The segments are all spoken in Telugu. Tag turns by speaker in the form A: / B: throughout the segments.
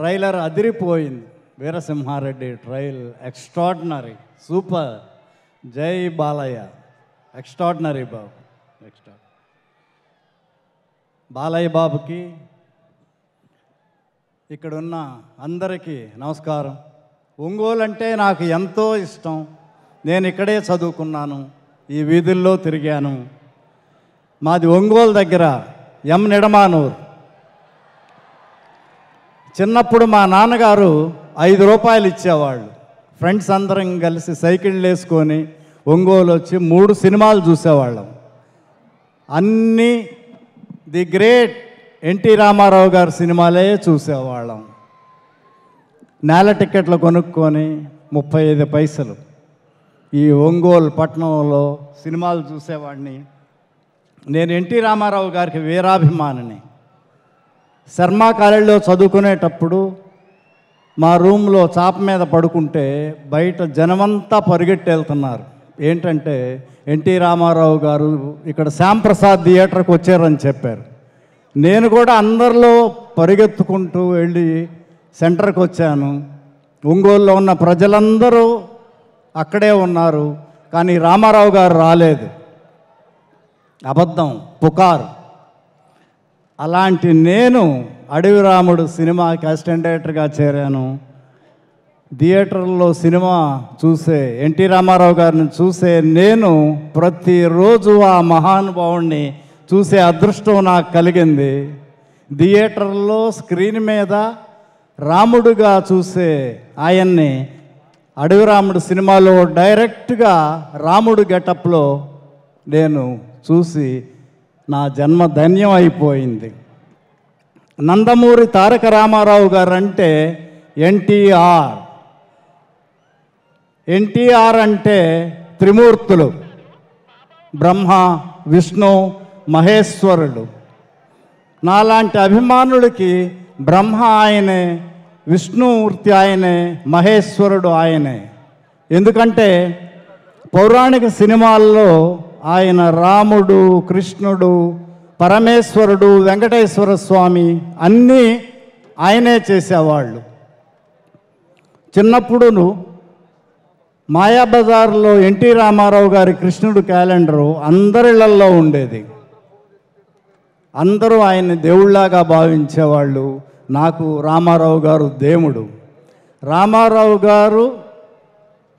A: ట్రైలర్ అదిరిపోయింది Veera Simha Reddy trial extraordinary super Jai Balayya extraordinary Babu extra Balayya బాబుకి ఇక్కడున్న అందరికీ నమస్కారం ఒంగోలు అంటే నాకు ఎంతో ఇష్టం నేను ఇక్కడే చదువుకున్నాను ఈ వీధుల్లో తిరిగాను మాది ఒంగోలు దగ్గర ఎం నిడమానూరు చిన్నప్పుడు మా నాన్నగారు ఐదు రూపాయలు ఇచ్చేవాళ్ళు ఫ్రెండ్స్ అందరం కలిసి సైకిళ్ళు వేసుకొని ఒంగోలు వచ్చి మూడు సినిమాలు చూసేవాళ్ళం అన్నీ ది గ్రేట్ ఎన్టీ రామారావు గారి సినిమాలే చూసేవాళ్ళం నేల టికెట్లు కొనుక్కొని ముప్పై ఐదు పైసలు ఈ ఒంగోలు పట్టణంలో సినిమాలు చూసేవాడిని నేను ఎన్టీ రామారావు గారికి వీరాభిమానిని శర్మ కాలేజీలో చదువుకునేటప్పుడు మా రూమ్లో చాప మీద పడుకుంటే బయట జనమంతా పరిగెట్టి వెళ్తున్నారు ఏంటంటే ఎన్టీ రామారావు గారు ఇక్కడ శ్యాంప్రసాద్ థియేటర్కి వచ్చారని చెప్పారు నేను కూడా అందరిలో పరిగెత్తుకుంటూ వెళ్ళి సెంటర్కి వచ్చాను ఒంగోలులో ఉన్న ప్రజలందరూ అక్కడే ఉన్నారు కానీ రామారావు గారు రాలేదు అబద్ధం పుకారు అలాంటి నేను రాముడు సినిమాకి అసిస్టెంట్ డైరెక్టర్గా చేరాను థియేటర్లో సినిమా చూసే ఎన్టీ రామారావు గారిని చూసే నేను ప్రతిరోజు ఆ మహానుభావుణ్ణి చూసే అదృష్టం నాకు కలిగింది థియేటర్లో స్క్రీన్ మీద రాముడుగా చూసే ఆయన్ని అడవి రాముడు సినిమాలో డైరెక్ట్గా రాముడు గెటప్లో నేను చూసి నా జన్మ ధన్యం అయిపోయింది నందమూరి తారక రామారావు గారు అంటే ఎన్టీఆర్ ఎన్టీఆర్ అంటే త్రిమూర్తులు బ్రహ్మ విష్ణు మహేశ్వరుడు నాలాంటి అభిమానులకి బ్రహ్మ ఆయనే విష్ణుమూర్తి ఆయనే మహేశ్వరుడు ఆయనే ఎందుకంటే పౌరాణిక సినిమాల్లో ఆయన రాముడు కృష్ణుడు పరమేశ్వరుడు వెంకటేశ్వర స్వామి అన్నీ ఆయనే చేసేవాళ్ళు చిన్నప్పుడును మాయాబజార్లో ఎన్టీ రామారావు గారి కృష్ణుడు క్యాలెండరు అందరిళ్లల్లో ఉండేది అందరూ ఆయన్ని దేవుళ్లాగా భావించేవాళ్ళు నాకు రామారావు గారు దేవుడు రామారావు గారు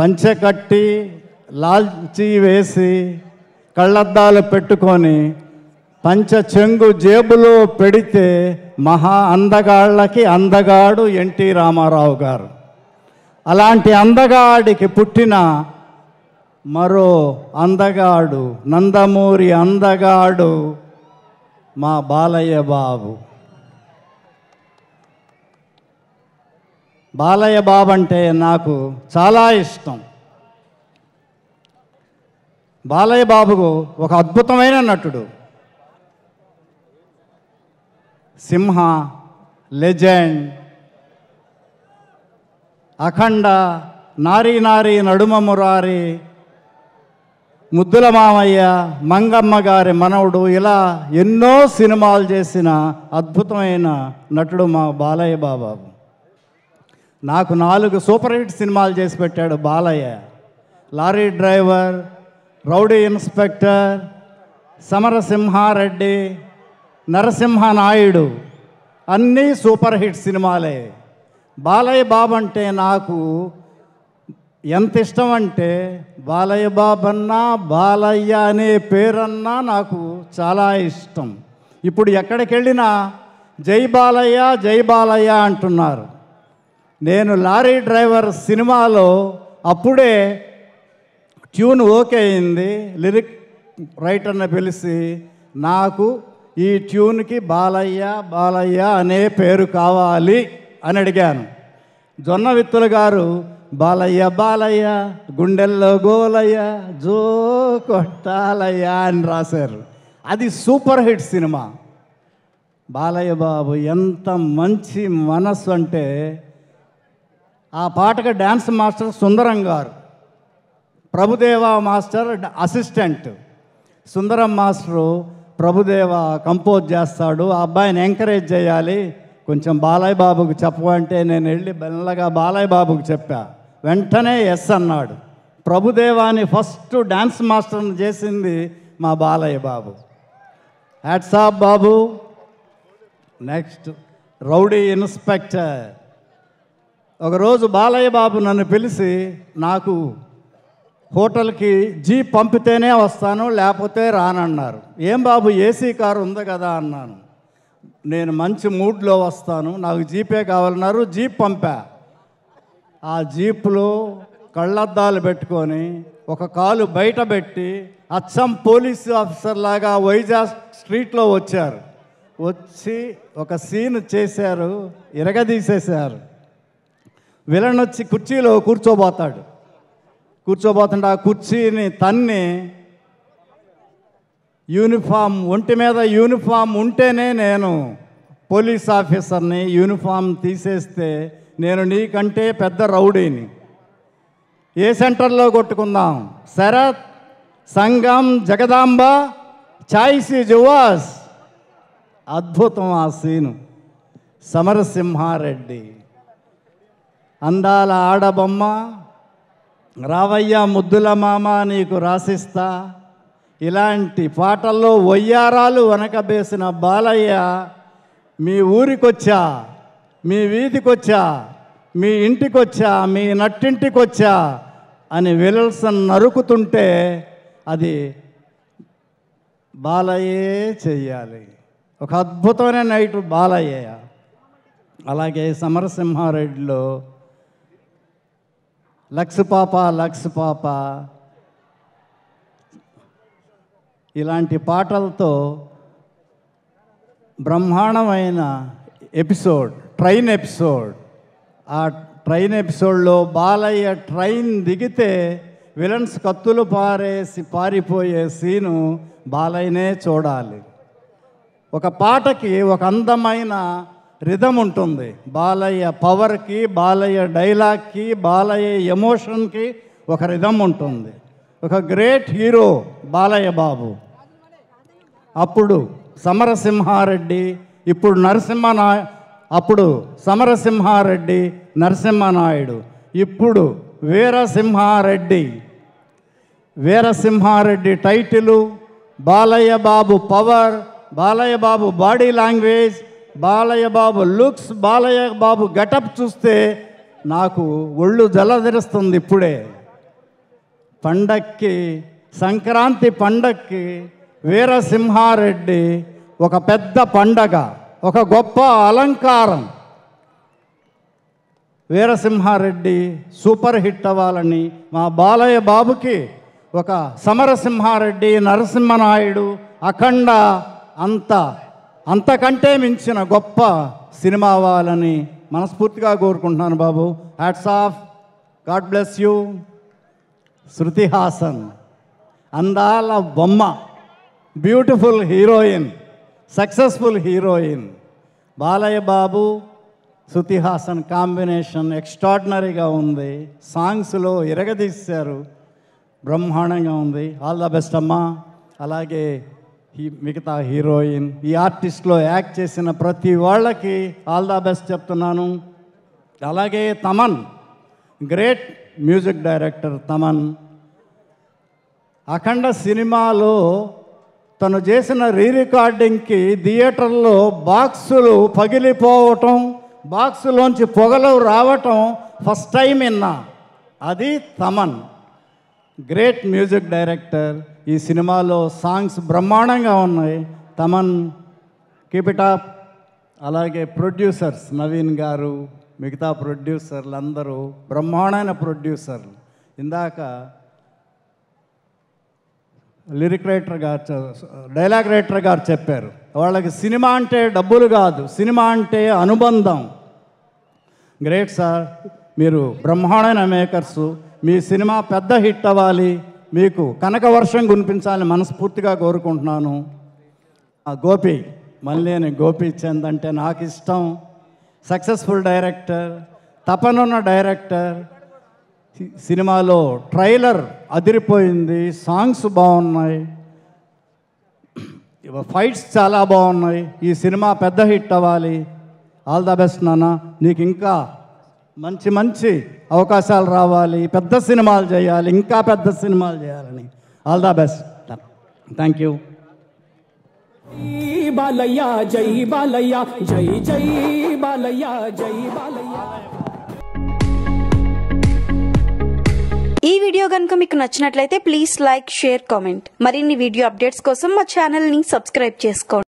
A: పంచె కట్టి లాల్చి వేసి కళ్ళద్దాలు పెట్టుకొని పంచ చెంగు జేబులో పెడితే మహా అందగాళ్ళకి అందగాడు ఎన్టీ రామారావు గారు అలాంటి అందగాడికి పుట్టిన మరో అందగాడు నందమూరి అందగాడు మా బాలయ్య బాబు బాలయ్య బాబు అంటే నాకు చాలా ఇష్టం బాలయ్య బాబుకు ఒక అద్భుతమైన నటుడు సింహ లెజెండ్ అఖండ నారీ నారీ నడుమ మురారి ముద్దుల మామయ్య మంగమ్మ గారి మనవుడు ఇలా ఎన్నో సినిమాలు చేసిన అద్భుతమైన నటుడు మా బాలయ్య బాబాబు నాకు నాలుగు సూపర్ హిట్ సినిమాలు చేసి పెట్టాడు Balayya lorry driver rowdy inspector Samarasimha Reddy Narasimha Naidu అన్నీ సూపర్ హిట్ సినిమాలే బాలయ్య బాబు అంటే నాకు ఎంత ఇష్టం అంటే బాలయ్య బాబన్నా బాలయ్య అనే పేరన్నా నాకు చాలా ఇష్టం ఇప్పుడు ఎక్కడికి వెళ్ళినా జై బాలయ్య జై బాలయ్య అంటున్నారు నేను లారీ డ్రైవర్ సినిమాలో అప్పుడే ట్యూన్ ఓకే అయింది లిరిక్ రైటర్ని పిలిచి నాకు ఈ ట్యూన్కి బాలయ్య బాలయ్య అనే పేరు కావాలి అని అడిగాను జొన్న విత్తుల గారు బాలయ్య బాలయ్య గుండెల్లో గోలయ్య జో కొట్టాలయ్య అని రాశారు అది super hit cinema Balayya Babu ఎంత మంచి మనస్సు అంటే ఆ పాటకు dance master Sundaram garu Prabhudeva master assistant Sundaram master Prabhudeva compose చేస్తాడు ఆ అబ్బాయిని ఎంకరేజ్ చేయాలి కొంచెం బాలయ్య బాబుకు చెప్పవంటే నేను వెళ్ళి బెల్లగా బాలయ్య బాబుకు చెప్పా వెంటనే ఎస్ అన్నాడు ప్రభుదేవాని ఫస్ట్ డ్యాన్స్ మాస్టర్ని చేసింది మా Balayya Babu hats off Babu next Rowdy Inspector ఒకరోజు బాలయ్య బాబు నన్ను పిలిచి నాకు హోటల్కి జీప్ పంపితేనే వస్తాను లేకపోతే రానన్నారు ఏం బాబు ఏసీ కారు ఉంది కదా అన్నాను నేను మంచి మూడ్లో వస్తాను నాకు జీపే కావాలన్నారు జీప్ పంపా ఆ జీప్లో కళ్ళద్దాలు పెట్టుకొని ఒక కాలు బయట పెట్టి అచ్చం పోలీసు ఆఫీసర్ లాగా వైజాగ్ స్ట్రీట్లో వచ్చారు వచ్చి ఒక సీన్ చేశారు ఇరగదీసేశారు విలన్ వచ్చి కుర్చీలో కూర్చోబోతాడు కూర్చోబోతుండ ఆ కుర్చీని తన్ని యూనిఫామ్ ఒంటి మీద యూనిఫామ్ ఉంటేనే నేను పోలీస్ ఆఫీసర్ని యూనిఫామ్ తీసేస్తే నేను నీకంటే పెద్ద రౌడీని ఏ సెంటర్లో కొట్టుకుందాం శరత్ సంగం జగదాంబ చాయిసి జువాస్ అద్భుతం ఆ సీను సమరసింహారెడ్డి అందాల ఆడబొమ్మ రావయ్యా ముద్దుల మామ నీకు రాసిస్తా ఇలాంటి పాటల్లో వయ్యారాలు వెనకబేసిన బాలయ్య మీ ఊరికొచ్చా మీ వీధికొచ్చా మీ ఇంటికొచ్చా మీ నట్టింటికొచ్చా అని విలల్సన్ నరుకుతుంటే అది బాలయ్యే చెయ్యాలి ఒక అద్భుతమైన నైట్ బాలయ్య అలాగే సమరసింహారెడ్డిలో లక్స్ పాప లక్స్ పాప ఇలాంటి పాటలతో బ్రహ్మాండమైన ఎపిసోడ్ ట్రైన్ ఎపిసోడ్ ఆ ట్రైన్ ఎపిసోడ్లో బాలయ్య ట్రైన్ దిగితే విలన్స్ కత్తులు పారేసి పారిపోయే సీను బాలయ్యనే చూడాలి ఒక పాటకి ఒక అందమైన రిధం ఉంటుంది బాలయ్య పవర్కి బాలయ్య డైలాగ్కి బాలయ్య ఎమోషన్కి ఒక రిధం ఉంటుంది ఒక గ్రేట్ హీరో బాలయ్య బాబు అప్పుడు సమరసింహారెడ్డి ఇప్పుడు నరసింహనాయ అప్పుడు సమరసింహారెడ్డి నరసింహనాయుడు ఇప్పుడు Veerasimha Reddy Veerasimha Reddy title Balayya Babu power Balayya Babu body language Balayya Babu looks Balayya Babu getup చూస్తే నాకు ఒళ్ళు జలధరిస్తుంది ఇప్పుడే పండక్కి సంక్రాంతి పండక్కి వీరసింహారెడ్డి ఒక పెద్ద పండగ ఒక గొప్ప అలంకారం వీరసింహారెడ్డి సూపర్ హిట్ అవ్వాలని మా బాలయ్య బాబుకి ఒక సమరసింహారెడ్డి నరసింహనాయుడు అఖండ అంత అంతకంటే మించిన గొప్ప సినిమా అవ్వాలని మనస్ఫూర్తిగా కోరుకుంటున్నాను Babu hats off God bless you Shruti Haasan అందాల బొమ్మ beautiful heroine successful heroine Balayya Babu Shruti Haasan combination ఎక్స్ట్రాడినరీగా ఉంది సాంగ్స్లో ఇరగదీశారు బ్రహ్మాండంగా ఉంది ఆల్ ద బెస్ట్ అమ్మా అలాగే ఈ మిగతా హీరోయిన్ ఈ ఆర్టిస్ట్లో యాక్ట్ చేసిన ప్రతి వాళ్ళకి ఆల్ ద బెస్ట్ చెప్తున్నాను అలాగే Thaman great music director Thaman Akhanda సినిమాలో తను చేసిన రీ రికార్డింగ్కి థియేటర్లో బాక్సులు పగిలిపోవటం బాక్సులోంచి పొగలు రావటం ఫస్ట్ టైం విన్నా అది తమన్ గ్రేట్ మ్యూజిక్ డైరెక్టర్ ఈ సినిమాలో సాంగ్స్ బ్రహ్మాండంగా ఉన్నాయి తమన్ కీపిటాప్ అలాగే ప్రొడ్యూసర్స్ నవీన్ గారు మిగతా ప్రొడ్యూసర్లు అందరూ బ్రహ్మాండమైన ప్రొడ్యూసర్లు ఇందాక lyric writer garu dialogue writer garu చెప్పారు వాళ్ళకి సినిమా అంటే డబ్బులు కాదు సినిమా అంటే అనుబంధం గ్రేట్ సార్ మీరు బ్రహ్మాండమైన మేకర్సు మీ సినిమా పెద్ద హిట్ అవ్వాలి మీకు కనక వర్షం కునిపించాలని మనస్ఫూర్తిగా కోరుకుంటున్నాను ఆ గోపి మల్లేని గోపి చంద్ అంటే నాకు ఇష్టం సక్సెస్ఫుల్ డైరెక్టర్ తపనున్న డైరెక్టర్ సినిమాలో ట్రైలర్ అదిరిపోయింది సాంగ్స్ బాగున్నాయి ఫైట్స్ చాలా బాగున్నాయి ఈ సినిమా పెద్ద హిట్ అవ్వాలి ఆల్ ద బెస్ట్ నాన్న నీకు ఇంకా మంచి మంచి అవకాశాలు రావాలి పెద్ద సినిమాలు చేయాలి ఇంకా పెద్ద సినిమాలు చేయాలని all the best thank you Balayya జై బాలయ్య జై జై బాలయ్య జై బాలయ్య ఈ వీడియో కనుక మీకు నచ్చినట్లయితే ప్లీజ్ లైక్ షేర్ కామెంట్ మరిన్ని వీడియో అప్డేట్స్ కోసం మా ఛానల్ని సబ్స్క్రైబ్ చేసుకోండి